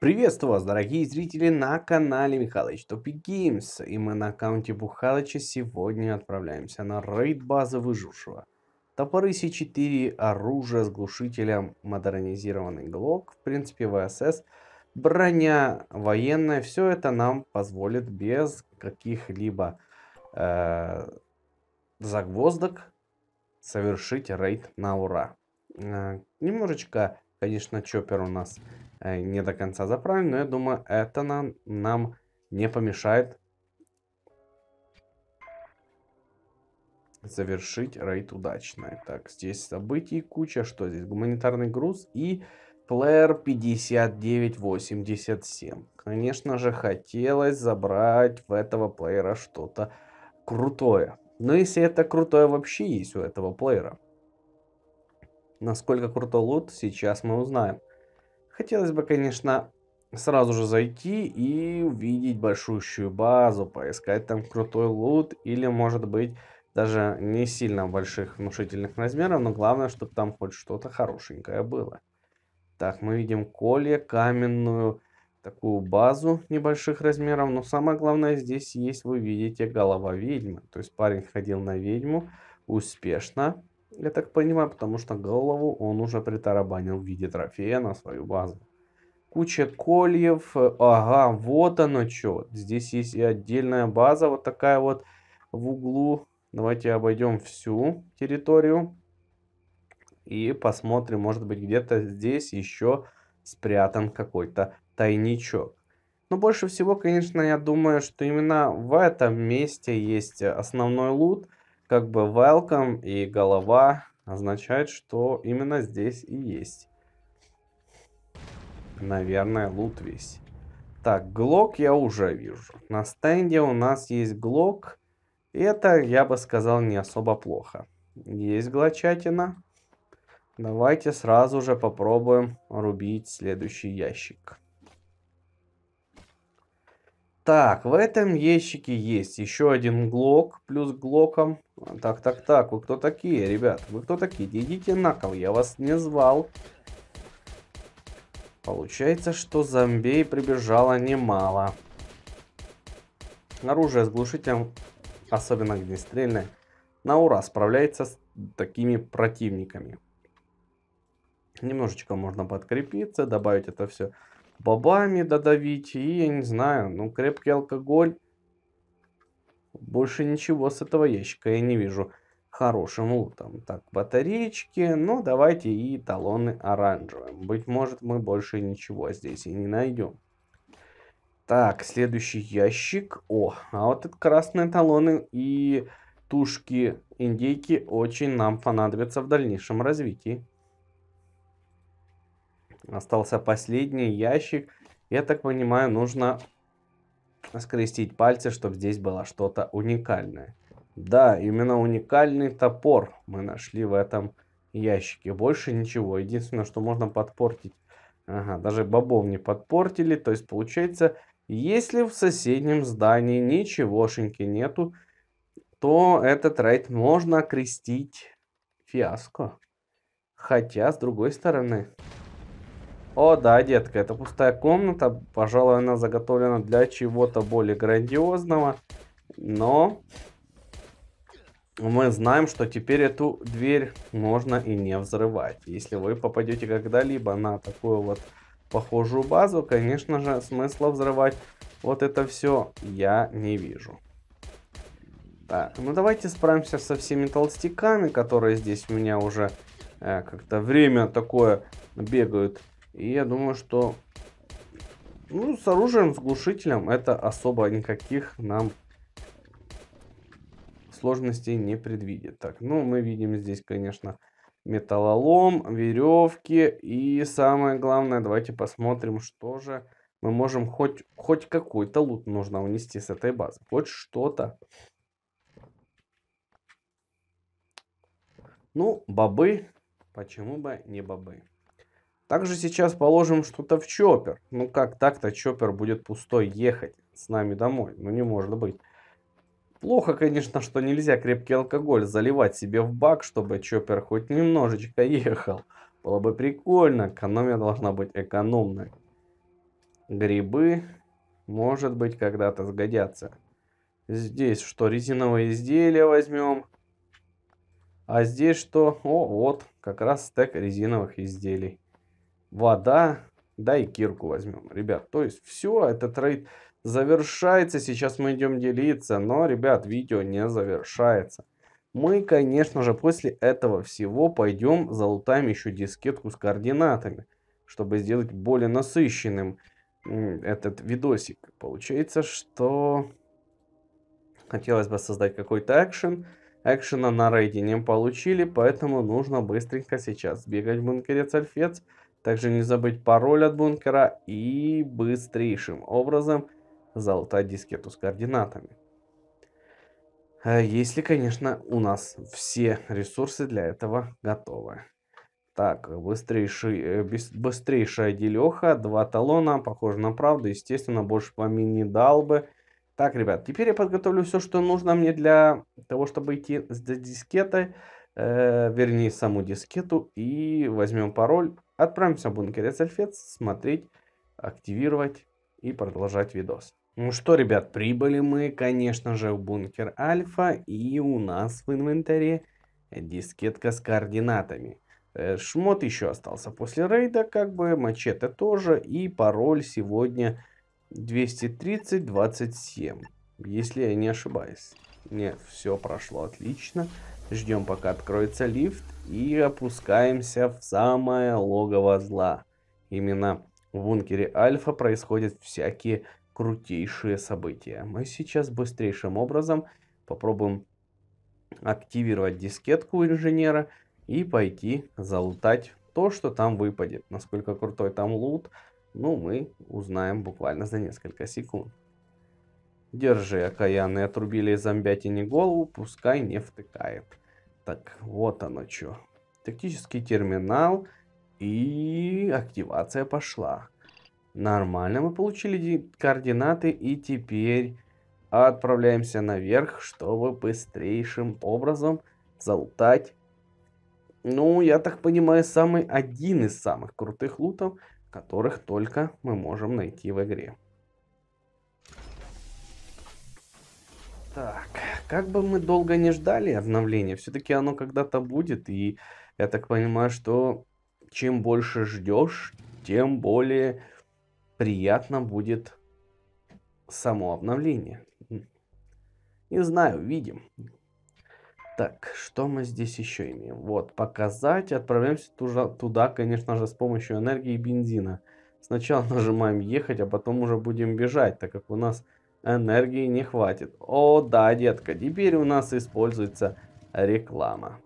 Приветствую вас, дорогие зрители, на канале Михалыч Топи Геймс. И мы на аккаунте Бухалыча сегодня отправляемся на рейд базы Выжившего. Топоры С4, оружие с глушителем, модернизированный ГЛОК, в принципе ВСС, броня военная. Все это нам позволит без каких-либо э, загвоздок совершить рейд на ура. Э, немножечко, конечно, чоппер у нас Э, не до конца заправлен, но я думаю, это нам, нам не помешает завершить рейд удачно. Так, здесь событий куча. Что здесь? Гуманитарный груз и плеер 5987. Конечно же, хотелось забрать в этого плеера что-то крутое. Но если это крутое вообще есть у этого плеера. Насколько крутой лут, сейчас мы узнаем. Хотелось бы, конечно, сразу же зайти и увидеть большущую базу, поискать там крутой лут или, может быть, даже не сильно больших внушительных размеров, но главное, чтобы там хоть что-то хорошенькое было. Так, мы видим колье, каменную такую базу небольших размеров, но самое главное здесь есть, вы видите, голова ведьмы. То есть парень ходил на ведьму успешно, я так понимаю, потому что голову он уже притарабанил в виде трофея на свою базу. Куча кольев. Ага, вот оно что. Здесь есть и отдельная база вот такая вот в углу. Давайте обойдем всю территорию. И посмотрим, может быть, где-то здесь еще спрятан какой-то тайничок. Но больше всего, конечно, я думаю, что именно в этом месте есть основной лут как бы welcome и голова означает, что именно здесь и есть. Наверное, лут весь. Так, глок я уже вижу. На стенде у нас есть глок. Это, я бы сказал, не особо плохо. Есть глочатина. Давайте сразу же попробуем рубить следующий ящик. Так, в этом ящике есть еще один глок, плюс глоком. Так, так, так, вы кто такие, ребят? Вы кто такие? Идите на кол, я вас не звал. Получается, что зомбей прибежало немало. Оружие с глушителем, особенно огнестрельное, на ура справляется с такими противниками. Немножечко можно подкрепиться, добавить это все бабами додавить и, я не знаю, ну, крепкий алкоголь. Больше ничего с этого ящика я не вижу хорошим ну, лутом. Так, батареечки, ну, давайте и талоны оранжевым. Быть может, мы больше ничего здесь и не найдем. Так, следующий ящик. О, а вот это красные талоны и тушки индейки очень нам понадобятся в дальнейшем развитии. Остался последний ящик. Я так понимаю, нужно скрестить пальцы, чтобы здесь было что-то уникальное. Да, именно уникальный топор мы нашли в этом ящике. Больше ничего. Единственное, что можно подпортить. Ага, даже бобов не подпортили. То есть, получается, если в соседнем здании ничегошеньки нету, то этот рейд можно окрестить фиаско. Хотя, с другой стороны, о да, детка, это пустая комната. Пожалуй, она заготовлена для чего-то более грандиозного. Но мы знаем, что теперь эту дверь можно и не взрывать. Если вы попадете когда-либо на такую вот похожую базу, конечно же, смысла взрывать вот это все я не вижу. Так, ну давайте справимся со всеми толстяками, которые здесь у меня уже э, как-то время такое бегают и я думаю, что ну, с оружием, с глушителем это особо никаких нам сложностей не предвидит. Так, ну мы видим здесь, конечно, металлолом, веревки и самое главное, давайте посмотрим, что же мы можем хоть, хоть какой-то лут нужно унести с этой базы. Хоть что-то. Ну, бобы. Почему бы не бобы? Также сейчас положим что-то в чоппер. Ну как так-то чоппер будет пустой ехать с нами домой? Ну не может быть. Плохо, конечно, что нельзя крепкий алкоголь заливать себе в бак, чтобы чоппер хоть немножечко ехал. Было бы прикольно, экономия должна быть экономной. Грибы, может быть, когда-то сгодятся. Здесь что, резиновые изделия возьмем. А здесь что? О, вот, как раз стек резиновых изделий вода, да и кирку возьмем. Ребят, то есть все, этот трейд завершается. Сейчас мы идем делиться, но, ребят, видео не завершается. Мы, конечно же, после этого всего пойдем залутаем еще дискетку с координатами, чтобы сделать более насыщенным этот видосик. Получается, что хотелось бы создать какой-то экшен. Экшена на рейде не получили, поэтому нужно быстренько сейчас бегать в бункере Цальфец. Также не забыть пароль от бункера и быстрейшим образом залатать дискету с координатами. А если, конечно, у нас все ресурсы для этого готовы. Так, быстрейший, э, быстрейшая делеха, два талона, похоже на правду, естественно, больше по мини дал бы. Так, ребят, теперь я подготовлю все, что нужно мне для того, чтобы идти с дискетой э, вернее саму дискету и возьмем пароль. Отправимся в бункере сальфет, смотреть, активировать и продолжать видос. Ну что, ребят, прибыли мы, конечно же, в бункер Альфа и у нас в инвентаре дискетка с координатами. Э, шмот еще остался после рейда, как бы, мачете тоже, и пароль сегодня 230-27, если я не ошибаюсь. Нет, все прошло отлично. Ждем, пока откроется лифт, и опускаемся в самое логово зла. Именно в бункере Альфа происходят всякие крутейшие события. Мы сейчас быстрейшим образом попробуем активировать дискетку у инженера и пойти залутать то, что там выпадет. Насколько крутой там лут, ну, мы узнаем буквально за несколько секунд. Держи, окаянные, отрубили зомбятине голову, пускай не втыкает. Так, вот оно что. Тактический терминал и активация пошла. Нормально, мы получили координаты и теперь отправляемся наверх, чтобы быстрейшим образом залутать. Ну, я так понимаю, самый один из самых крутых лутов, которых только мы можем найти в игре. Так, как бы мы долго не ждали обновления, все-таки оно когда-то будет, и я так понимаю, что чем больше ждешь, тем более приятно будет само обновление. Не знаю, видим. Так, что мы здесь еще имеем? Вот, показать. Отправляемся туда, туда, конечно же, с помощью энергии и бензина. Сначала нажимаем ехать, а потом уже будем бежать, так как у нас энергии не хватит. О да, детка, теперь у нас используется реклама.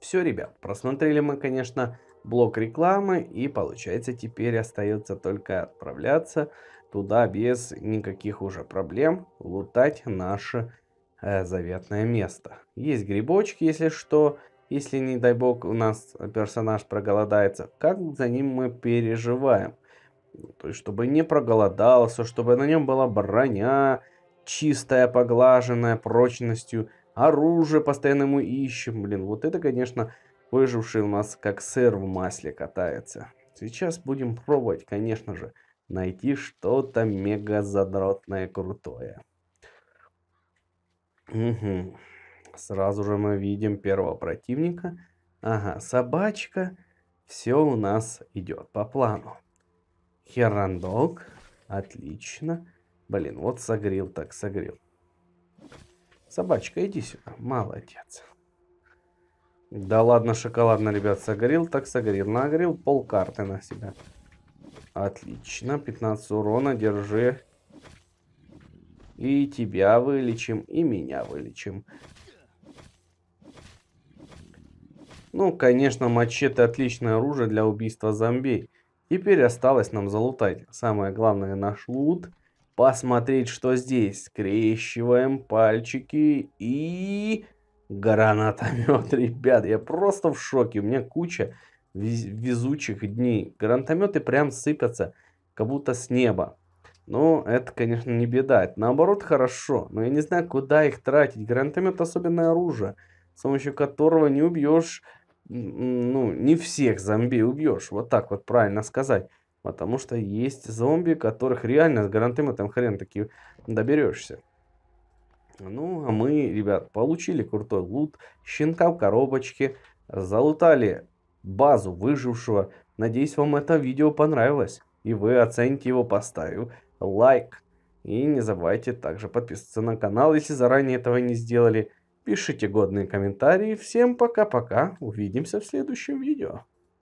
Все, ребят, просмотрели мы, конечно, блок рекламы. И получается, теперь остается только отправляться туда без никаких уже проблем. Лутать наше э, заветное место. Есть грибочки, если что. Если, не дай бог, у нас персонаж проголодается. Как за ним мы переживаем? то есть чтобы не проголодался, чтобы на нем была броня, чистая, поглаженная, прочностью, оружие постоянно ему ищем. Блин, вот это, конечно, выживший у нас как сыр в масле катается. Сейчас будем пробовать, конечно же, найти что-то мега задротное крутое. Угу. Сразу же мы видим первого противника. Ага, собачка. Все у нас идет по плану. Херандок. Отлично. Блин, вот согрел так, согрел. Собачка, иди сюда. Молодец. Да ладно, шоколадно, ребят, согрел так, согрел. Нагрел пол карты на себя. Отлично, 15 урона, держи. И тебя вылечим, и меня вылечим. Ну, конечно, мачете отличное оружие для убийства зомби. Теперь осталось нам залутать. Самое главное наш лут. Посмотреть, что здесь. Скрещиваем пальчики и... Гранатомет, ребят. Я просто в шоке. У меня куча везучих дней. Гранатометы прям сыпятся, как будто с неба. но это, конечно, не беда. Это, наоборот, хорошо. Но я не знаю, куда их тратить. Гранатомет особенное оружие, с помощью которого не убьешь ну, не всех зомби убьешь, вот так вот правильно сказать. Потому что есть зомби, которых реально с гарантиматом хрен таки доберешься. Ну, а мы, ребят, получили крутой лут, щенка в коробочке, залутали базу выжившего. Надеюсь, вам это видео понравилось, и вы оцените его, поставив лайк. И не забывайте также подписываться на канал, если заранее этого не сделали. Пишите годные комментарии. Всем пока-пока. Увидимся в следующем видео.